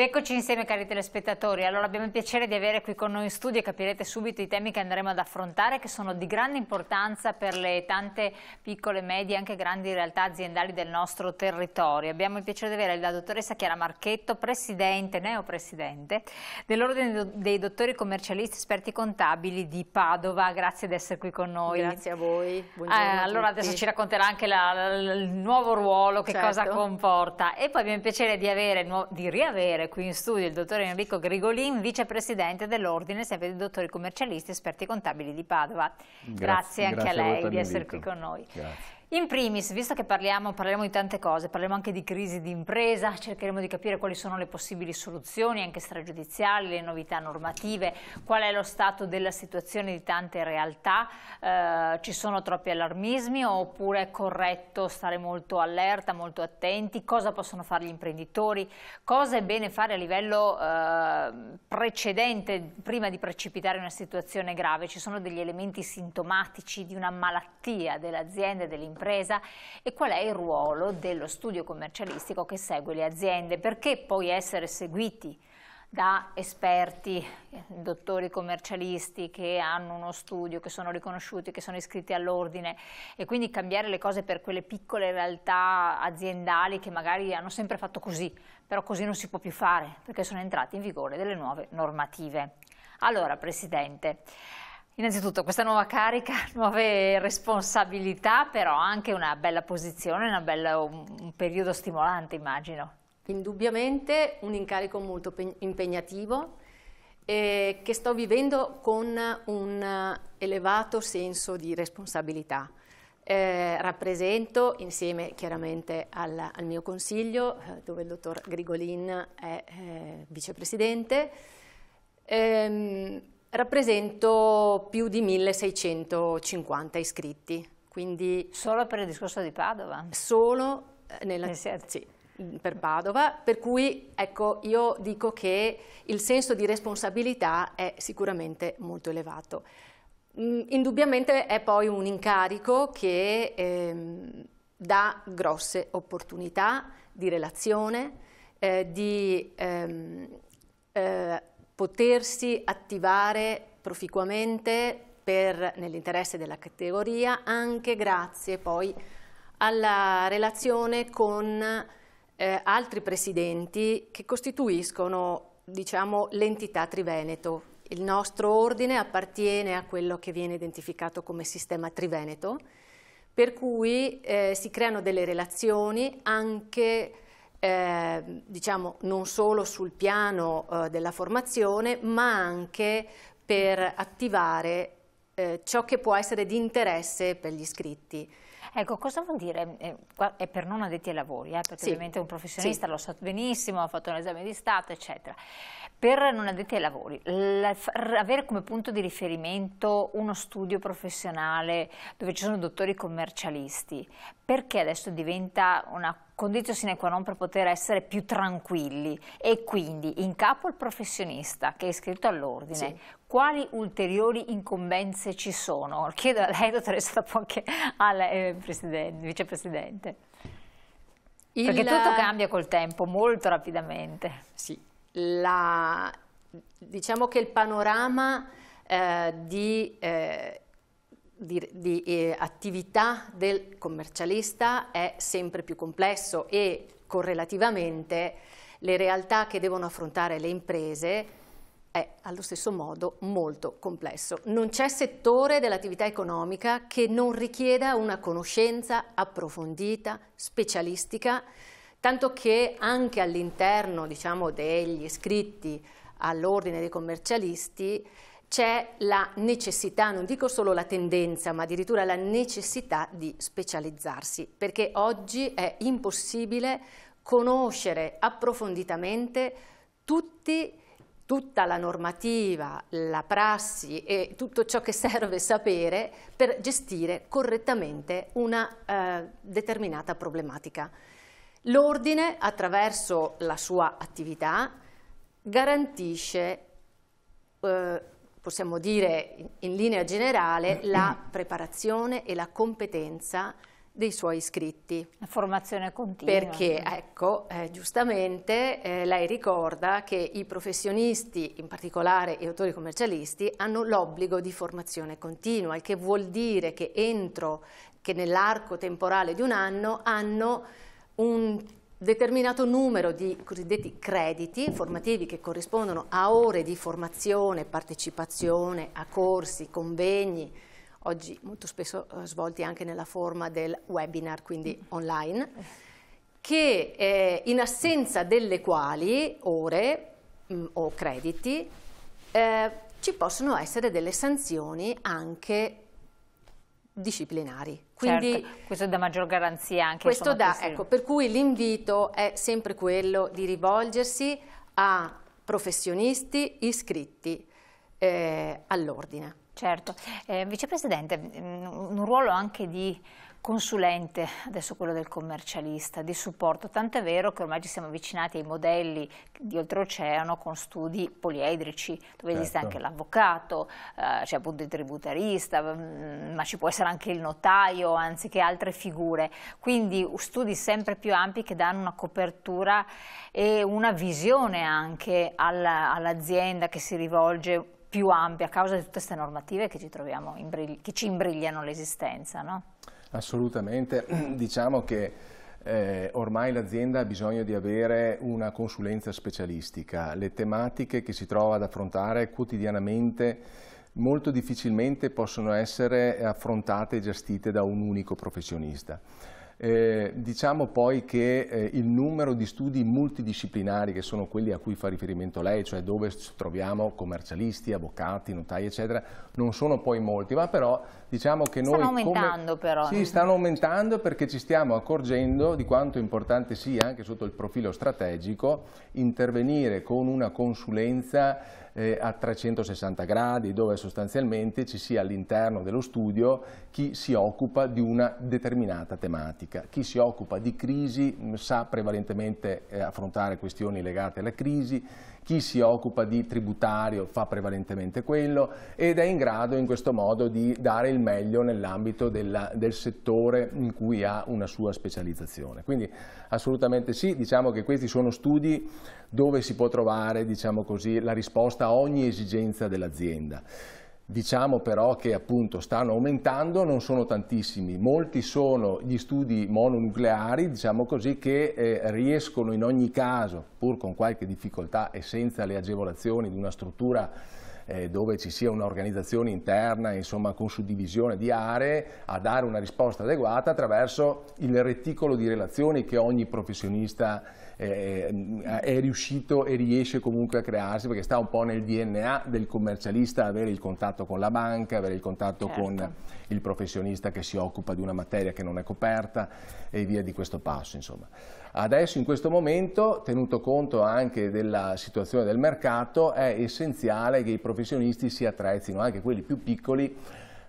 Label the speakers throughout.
Speaker 1: Eccoci insieme cari telespettatori, allora abbiamo il piacere di avere qui con noi in studio e capirete subito i temi che andremo ad affrontare che sono di grande importanza per le tante piccole, medie e anche grandi realtà aziendali del nostro territorio. Abbiamo il piacere di avere la dottoressa Chiara Marchetto, presidente, neopresidente dell'Ordine dei Dottori Commercialisti Esperti Contabili di Padova, grazie di essere qui con noi. Grazie a voi, buongiorno eh, Allora adesso ci racconterà anche la, la, il nuovo ruolo, che certo. cosa comporta e poi abbiamo il piacere di, avere, di riavere qui in studio il dottor Enrico Grigolin, vicepresidente dell'Ordine sempre di dottori commercialisti e esperti contabili di Padova.
Speaker 2: Grazie, grazie anche grazie a lei di essere qui con noi.
Speaker 1: Grazie. In primis, visto che parliamo, parliamo, di tante cose, parliamo anche di crisi di impresa, cercheremo di capire quali sono le possibili soluzioni, anche stragiudiziali, le novità normative, qual è lo stato della situazione di tante realtà, eh, ci sono troppi allarmismi oppure è corretto stare molto allerta, molto attenti, cosa possono fare gli imprenditori, cosa è bene fare a livello eh, precedente, prima di precipitare in una situazione grave, ci sono degli elementi sintomatici di una malattia dell'azienda e dell'impresa impresa e qual è il ruolo dello studio commercialistico che segue le aziende, perché poi essere seguiti da esperti, dottori commercialisti che hanno uno studio, che sono riconosciuti, che sono iscritti all'ordine e quindi cambiare le cose per quelle piccole realtà aziendali che magari hanno sempre fatto così, però così non si può più fare perché sono entrate in vigore delle nuove normative. Allora Presidente, Innanzitutto questa nuova carica, nuove responsabilità, però anche una
Speaker 3: bella posizione, una bella, un, un periodo stimolante immagino. Indubbiamente un incarico molto impegnativo eh, che sto vivendo con un elevato senso di responsabilità. Eh, rappresento insieme chiaramente al, al mio consiglio, eh, dove il dottor Grigolin è eh, vicepresidente. Ehm, Rappresento più di 1650 iscritti, quindi... Solo per il discorso di Padova? Solo eh, nella... sì, per Padova, per cui ecco, io dico che il senso di responsabilità è sicuramente molto elevato. Mm, indubbiamente è poi un incarico che ehm, dà grosse opportunità di relazione, eh, di... Ehm, eh, potersi attivare proficuamente nell'interesse della categoria anche grazie poi alla relazione con eh, altri presidenti che costituiscono diciamo, l'entità Triveneto. Il nostro ordine appartiene a quello che viene identificato come sistema Triveneto, per cui eh, si creano delle relazioni anche eh, diciamo, non solo sul piano eh, della formazione, ma anche per attivare eh, ciò che può essere di interesse per gli iscritti. Ecco, cosa vuol
Speaker 1: dire, eh, è per non addetti ai lavori, eh, perché sì. ovviamente un professionista sì. lo sa so benissimo, ha fatto un esame di Stato, eccetera. Per non addetti ai lavori, avere come punto di riferimento uno studio professionale dove ci sono dottori commercialisti, perché adesso diventa una condizio sine qua non per poter essere più tranquilli e quindi in capo al professionista che è iscritto all'ordine, sì. quali ulteriori incombenze ci sono? Chiedo a lei, dottoressa, dopo anche al eh, vicepresidente. Il... Perché tutto cambia col tempo, molto rapidamente.
Speaker 3: Sì, La... diciamo che il panorama eh, di eh, di, di eh, attività del commercialista è sempre più complesso e correlativamente le realtà che devono affrontare le imprese è allo stesso modo molto complesso. Non c'è settore dell'attività economica che non richieda una conoscenza approfondita, specialistica, tanto che anche all'interno diciamo, degli iscritti all'ordine dei commercialisti c'è la necessità, non dico solo la tendenza, ma addirittura la necessità di specializzarsi, perché oggi è impossibile conoscere approfonditamente tutti, tutta la normativa, la prassi e tutto ciò che serve sapere per gestire correttamente una eh, determinata problematica. L'ordine, attraverso la sua attività, garantisce eh, possiamo dire in linea generale, mm-hmm. la preparazione e la competenza dei suoi iscritti. La formazione continua. Perché, ecco, eh, giustamente eh, lei ricorda che i professionisti, in particolare gli autori commercialisti, hanno l'obbligo di formazione continua, il che vuol dire che entro, che nell'arco temporale di un anno, hanno un determinato numero di cosiddetti crediti formativi che corrispondono a ore di formazione, partecipazione a corsi, convegni, oggi molto spesso eh, svolti anche nella forma del webinar, quindi mm. online, che eh, in assenza delle quali ore mh, mm, o crediti eh, ci possono essere delle sanzioni anche disciplinari. Quindi certo, questo dà maggior
Speaker 1: garanzia anche. Questo dà, questi... ecco,
Speaker 3: per cui l'invito è sempre quello di rivolgersi a professionisti iscritti eh, all'ordine.
Speaker 1: Certo. Eh, Vicepresidente, mm, un ruolo anche di consulente, adesso quello del commercialista, di supporto, tant'è vero che ormai ci siamo avvicinati ai modelli di oltreoceano con studi poliedrici, dove certo. esiste anche l'avvocato, eh, c'è appunto il tributarista, mm, ma ci può essere anche il notaio, anziché altre figure. Quindi studi sempre più ampi che danno una copertura e una visione anche all'azienda all che si rivolge più ampia a causa di tutte queste normative che ci, imbrigli che ci imbrigliano l'esistenza. No?
Speaker 2: Assolutamente, diciamo che eh, ormai l'azienda ha bisogno di avere una consulenza specialistica. Le tematiche che si trova ad affrontare quotidianamente molto difficilmente possono essere affrontate e gestite da un unico professionista. Eh, diciamo poi che eh, il numero di studi multidisciplinari, che sono quelli a cui fa riferimento lei, cioè dove troviamo commercialisti, avvocati, notai, eccetera, non sono poi molti, ma però diciamo che stanno noi... Stanno aumentando come... però. Sì, eh. stanno aumentando perché ci stiamo accorgendo di quanto importante sia, anche sotto il profilo strategico, intervenire con una consulenza eh, a 360 gradi, dove sostanzialmente ci sia all'interno dello studio chi si occupa di una determinata tematica. Chi si occupa di crisi mh, sa prevalentemente eh, affrontare questioni legate alla crisi, chi si occupa di tributario fa prevalentemente quello ed è in grado in questo modo di dare il meglio nell'ambito del, settore in cui ha una sua specializzazione. Quindi assolutamente sì, diciamo che questi sono studi dove si può trovare diciamo così, la risposta a ogni esigenza dell'azienda. Diciamo però che appunto stanno aumentando, non sono tantissimi, molti sono gli studi mononucleari, diciamo così, che eh, riescono in ogni caso, pur con qualche difficoltà e senza le agevolazioni di una struttura eh, dove ci sia un'organizzazione interna, insomma con suddivisione di aree, a dare una risposta adeguata attraverso il reticolo di relazioni che ogni professionista eh, eh, è riuscito e riesce comunque a crearsi perché sta un po' nel DNA del commercialista avere il contatto con la banca, avere il contatto certo. con il professionista che si occupa di una materia che non è coperta e via di questo passo insomma. Adesso in questo momento, tenuto conto anche della situazione del mercato, è essenziale che i professionisti si attrezzino, anche quelli più piccoli,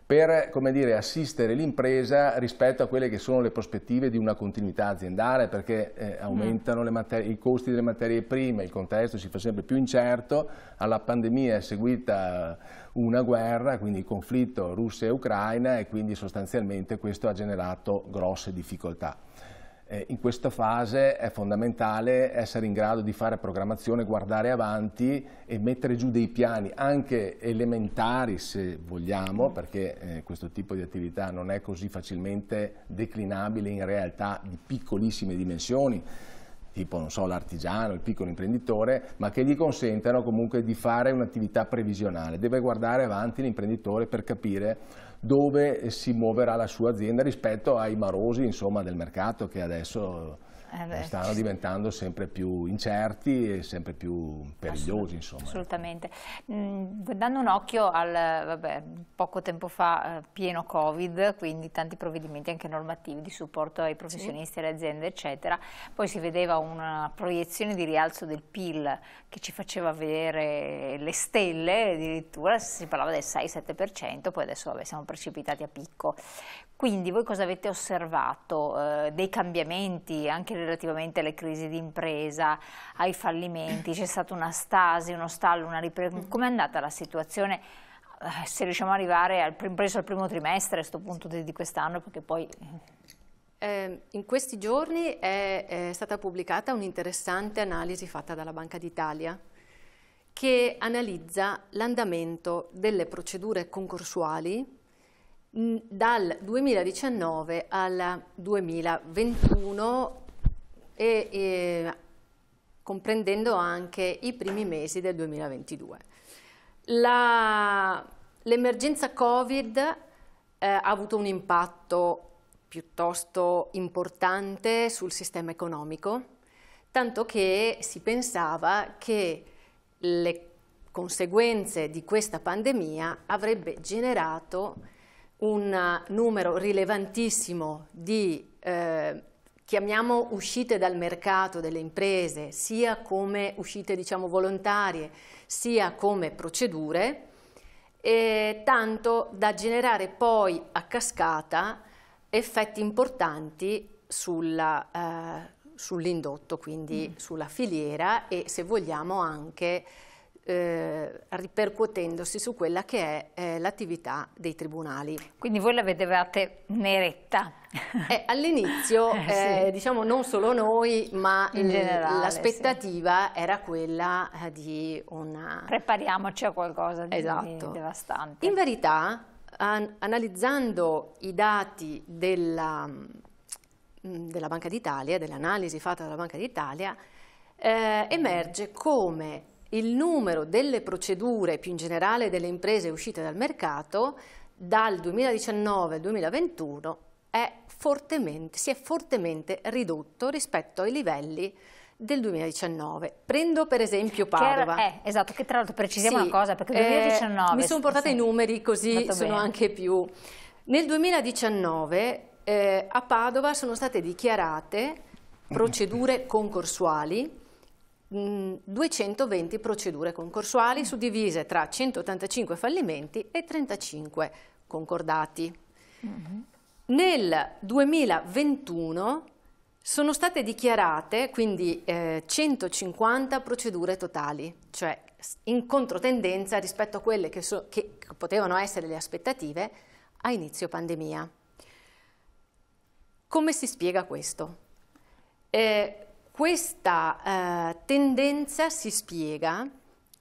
Speaker 2: per dire, assistere l'impresa rispetto a quelle che sono le prospettive di una continuità aziendale, perché eh, aumentano i costi delle materie prime, il contesto si fa sempre più incerto, alla pandemia è seguita una guerra, quindi il conflitto Russia e Ucraina e quindi sostanzialmente questo ha generato grosse difficoltà. Eh, in questa fase è fondamentale essere in grado di fare programmazione, guardare avanti e mettere giù dei piani, anche elementari se vogliamo, perché eh, questo tipo di attività non è così facilmente declinabile in realtà di piccolissime dimensioni tipo non so, l'artigiano, il piccolo imprenditore, ma che gli consentano comunque di fare un'attività previsionale. Deve guardare avanti l'imprenditore per capire dove si muoverà la sua azienda rispetto ai marosi insomma, del mercato che adesso
Speaker 1: eh stanno
Speaker 2: diventando sempre più incerti e sempre più perigliosi. Insomma. Ecco.
Speaker 1: Assolutamente. Mm, dando un occhio al, vabbè, poco tempo fa eh, pieno Covid, quindi tanti provvedimenti anche normativi di supporto ai professionisti, sì. alle aziende, eccetera, poi si vedeva una proiezione di rialzo del PIL che ci faceva vedere le stelle, addirittura si parlava del 6-7%, poi adesso vabbè, siamo precipitati a picco. Quindi voi cosa avete osservato? Eh, dei cambiamenti anche relativamente alle crisi di impresa, ai fallimenti, c'è stata una stasi, uno stallo, una ripresa? Mm. come è andata la situazione? Eh, se riusciamo
Speaker 3: ad arrivare al preso al primo trimestre a questo punto di, di quest'anno, perché poi eh, in questi giorni è, è stata pubblicata un'interessante analisi fatta dalla Banca d'Italia che analizza l'andamento delle procedure concorsuali dal 2019 al 2021 e, e comprendendo anche i primi mesi del 2022. l'emergenza Covid eh, ha avuto un impatto piuttosto importante sul sistema economico, tanto che si pensava che le conseguenze di questa pandemia avrebbe generato un eh, numero rilevantissimo di, eh, chiamiamo uscite dal mercato delle imprese, sia come uscite diciamo volontarie, sia come procedure, tanto da generare poi a cascata effetti importanti eh, sull'indotto, eh, sull quindi mm. sulla filiera e se vogliamo anche eh, ripercuotendosi su quella che è eh, l'attività dei tribunali. Quindi voi la vedevate neretta? Eh, all'inizio, eh, eh, sì. diciamo non solo noi, ma l'aspettativa sì. era quella di una... Prepariamoci a qualcosa di, esatto. di devastante. In verità, an analizzando i dati della, mm, della Banca d'Italia, dell'analisi fatta dalla Banca d'Italia, emerge come il numero delle procedure più in generale delle imprese uscite dal mercato dal 2019 al 2021 è si è fortemente ridotto rispetto ai livelli del 2019. Prendo per esempio Padova. Che era, eh, esatto, che tra l'altro precisiamo sì, una cosa, perché 2019... Eh, mi sono portata sì, i numeri così sono bene. anche più... Nel 2019 eh, a Padova sono state dichiarate procedure concorsuali 220 procedure concorsuali suddivise tra 185 fallimenti e 35 concordati. Mm -hmm. Nel 2021 sono state dichiarate quindi eh, 150 procedure totali, cioè in controtendenza rispetto a quelle che, so che potevano essere le aspettative a inizio pandemia. Come si spiega questo? Eh, questa eh, tendenza si spiega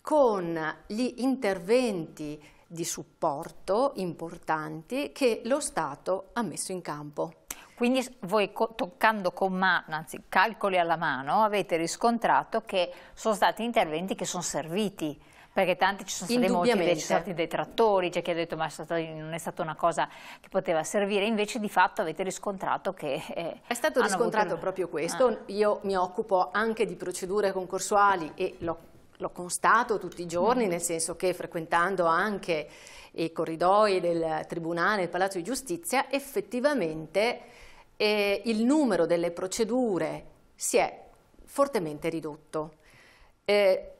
Speaker 3: con gli interventi di supporto importanti che lo Stato ha messo in campo. Quindi voi
Speaker 1: toccando con mano, anzi calcoli alla mano, avete riscontrato che sono stati interventi che sono serviti perché tanti ci sono stati molti ci sono stati detrattori, c'è chi ha detto ma è stata, non è stata una cosa che poteva servire, invece di fatto avete riscontrato che... Eh, è stato riscontrato avuto... proprio
Speaker 3: questo, ah. io mi occupo anche di procedure concorsuali e l'ho lo constato tutti i giorni, mm. nel senso che frequentando anche i corridoi del Tribunale, del Palazzo di Giustizia, effettivamente eh, il numero delle procedure si è fortemente ridotto. Eh,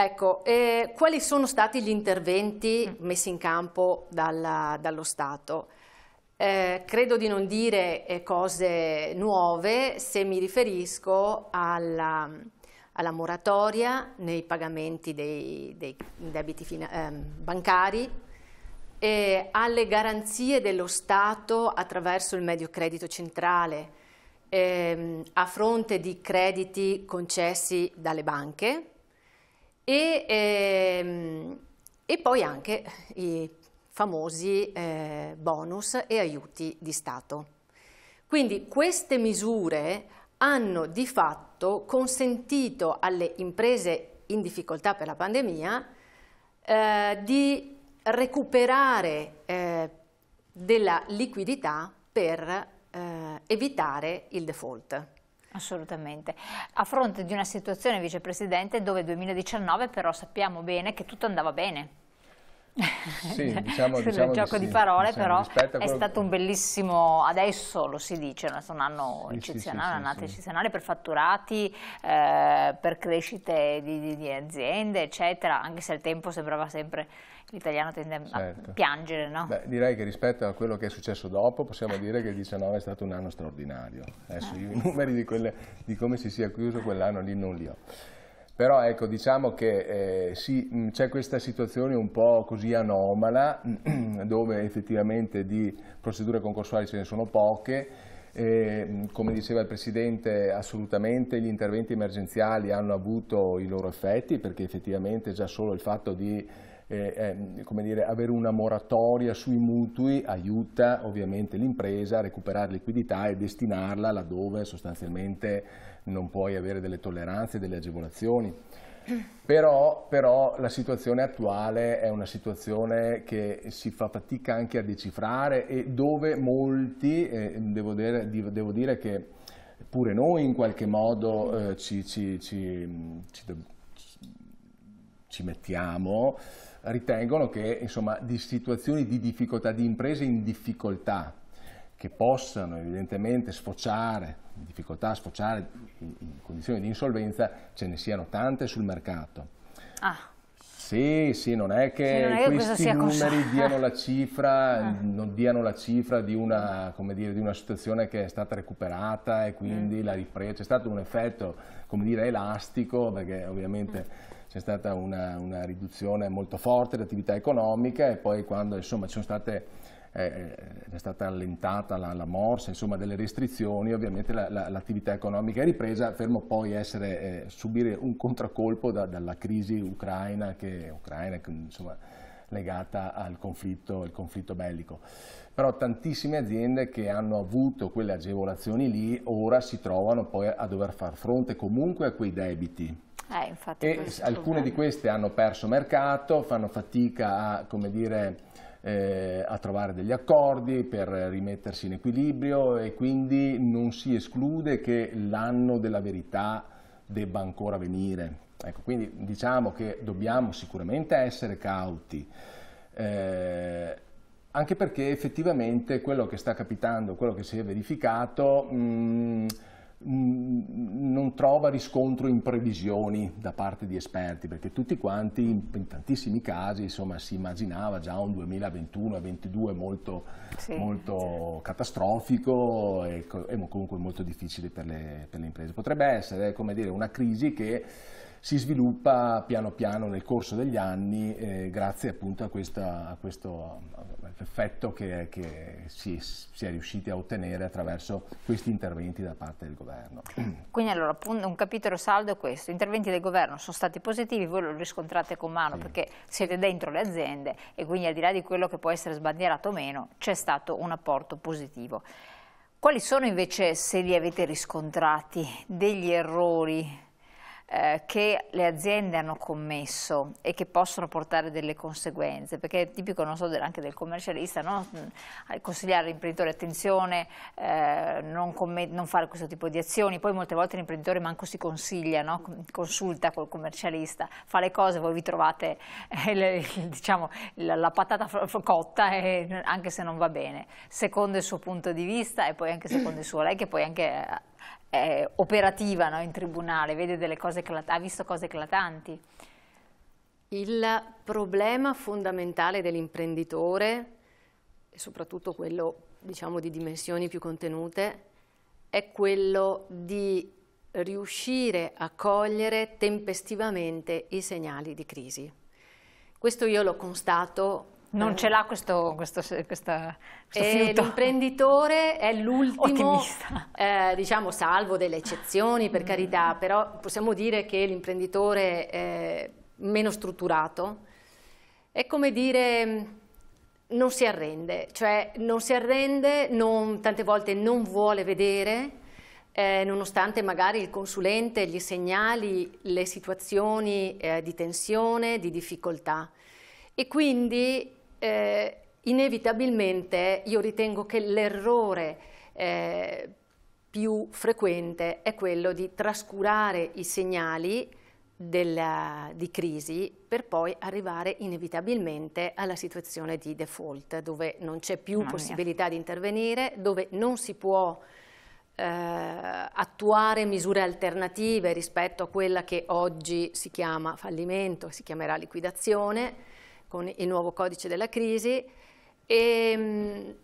Speaker 3: Ecco, eh, quali sono stati gli interventi mm. messi in campo dalla, dallo Stato? Eh, credo di non dire eh, cose nuove se mi riferisco alla, alla moratoria nei pagamenti dei, dei debiti eh, bancari e alle garanzie dello Stato attraverso il medio credito centrale ehm, a fronte di crediti concessi dalle banche e, ehm, e poi anche i famosi eh, bonus e aiuti di Stato. Quindi queste misure hanno di fatto consentito alle imprese in difficoltà per la pandemia eh, di recuperare eh, della liquidità per eh, evitare
Speaker 1: il default. Assolutamente. A fronte di una situazione, Vicepresidente, dove 2019 però sappiamo bene che tutto andava bene.
Speaker 2: Sì, diciamo, diciamo gioco di, sì, di parole, diciamo, però è stato
Speaker 1: un bellissimo, adesso lo si dice, è stato un anno sì, eccezionale, sì, un'annata eccezionale per fatturati, eh, per crescite di, di, di, aziende, eccetera, anche se al tempo sembrava sempre l'italiano tende certo. a piangere, no? Beh,
Speaker 2: direi che rispetto a quello che è successo dopo, possiamo dire che il 19 è stato un anno straordinario. Adesso io eh. i numeri quelle, di come si sia chiuso quell'anno lì non li ho. Però ecco, diciamo che eh, sì, mm, c'è questa situazione un po' così anomala, dove effettivamente di procedure concorsuali ce ne sono poche, eh, come diceva il Presidente, assolutamente gli interventi emergenziali hanno avuto i loro effetti perché effettivamente già solo il fatto di eh, eh, mm, dire, avere una moratoria sui mutui aiuta ovviamente l'impresa a recuperare liquidità e destinarla laddove sostanzialmente non puoi avere delle tolleranze, delle agevolazioni. Però, però, la situazione attuale è una situazione che si fa fatica anche a decifrare e dove molti, eh, devo, dire, devo, dire, che pure noi in qualche modo eh, ci, ci, ci, ci, mettiamo, ritengono che insomma, di situazioni di difficoltà, di imprese in difficoltà, che possano evidentemente sfociare, in difficoltà sfociare in condizioni di insolvenza, ce ne siano tante sul mercato. Ah. Sì, sì, non è che, non è questi numeri diano, la cifra, ah. diano la cifra, di una, dire, di una, situazione che è stata recuperata e quindi mm. la ripresa. C'è stato un effetto, come dire, elastico, perché ovviamente mm. c'è stata una, una, riduzione molto forte dell'attività economica e poi quando insomma ci sono state è stata allentata la, la, morsa, insomma delle restrizioni, ovviamente l'attività la, la, economica è ripresa, fermo poi essere, eh, subire un contraccolpo da, dalla crisi ucraina, che, ucraina insomma, legata al conflitto, conflitto, bellico. Però tantissime aziende che hanno avuto quelle agevolazioni lì ora si trovano poi a dover far fronte comunque a quei debiti
Speaker 1: eh, e alcune di
Speaker 2: queste hanno perso mercato, fanno fatica a, dire, eh, a, trovare degli accordi per rimettersi in equilibrio e quindi non si esclude che l'anno della verità debba ancora venire. Ecco, quindi diciamo che dobbiamo sicuramente essere cauti. Eh, anche perché effettivamente quello che sta capitando, quello che si è verificato, mh, mm, non trova riscontro in previsioni da parte di esperti, perché tutti quanti in tantissimi casi insomma, si immaginava già un 2021-2022 molto,
Speaker 1: sì, molto
Speaker 2: certo. catastrofico e, e, comunque molto difficile per le, per le imprese. Potrebbe essere dire, una crisi che si sviluppa piano piano nel corso degli anni eh, grazie appunto a, questa, a questo effetto che, che si, si, è riusciti a ottenere attraverso questi interventi da parte del governo.
Speaker 1: Quindi allora un capitolo saldo è questo, interventi del governo sono stati positivi, voi lo riscontrate con mano sì. perché siete dentro le aziende e quindi al di là di quello che può essere sbandierato o meno c'è stato un apporto positivo. Quali sono invece, se li avete riscontrati, degli errori eh, che le aziende hanno commesso e che possono portare delle conseguenze, perché è tipico so, anche del commercialista no? Mm, eh, consigliare all'imprenditore attenzione, eh, non, non, fare questo tipo di azioni, poi molte volte l'imprenditore manco si consiglia, no? consulta col commercialista, fa le cose, voi vi trovate eh, le, diciamo, la, la, patata cotta anche se non va bene, secondo il suo punto di vista e poi anche secondo il suo, lei che poi anche eh, eh, operativa no, in tribunale, vede delle cose, ha visto cose eclatanti.
Speaker 3: Il problema fondamentale dell'imprenditore, soprattutto quello diciamo, di dimensioni più contenute, è quello di riuscire a cogliere tempestivamente i segnali di crisi. Questo io lo constato non eh. ce l'ha questo, questo, questa, questo eh, L'imprenditore è l'ultimo, eh, diciamo, salvo delle eccezioni per mm. carità, però possiamo dire che l'imprenditore è meno strutturato. È come dire, non si arrende, cioè non si arrende, non, tante volte non vuole vedere, eh, nonostante magari il consulente gli segnali le situazioni eh, di tensione, di difficoltà. E quindi eh, inevitabilmente io ritengo che l'errore eh, più frequente è quello di trascurare i segnali della, di crisi per poi arrivare inevitabilmente alla situazione di default dove non c'è più Mamma possibilità mia. di intervenire, dove non si può eh, attuare misure alternative rispetto a quella che oggi si chiama fallimento, si chiamerà liquidazione, con il nuovo codice della crisi ehm,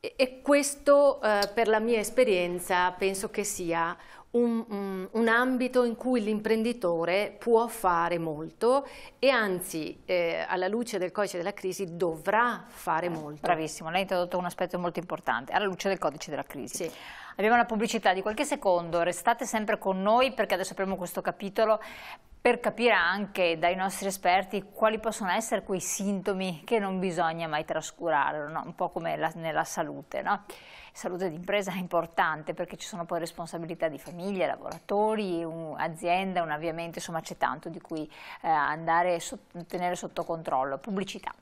Speaker 3: e, e questo eh, per la mia esperienza penso che sia un, mm, un ambito in cui l'imprenditore può fare molto e anzi eh, alla luce del codice della crisi dovrà fare
Speaker 1: eh, molto. Bravissimo, lei ha introdotto un aspetto molto importante, alla luce del codice della crisi. Sì. Abbiamo una pubblicità di qualche secondo, restate sempre con noi perché adesso apriamo questo capitolo per capire anche dai nostri esperti quali possono essere quei sintomi che non bisogna mai trascurare, no? un po' come la, nella salute. No? Salute d'impresa è importante perché ci sono poi responsabilità di famiglie, lavoratori, un, azienda, un avviamento, insomma c'è tanto di cui eh, andare, so, tenere sotto controllo. Pubblicità.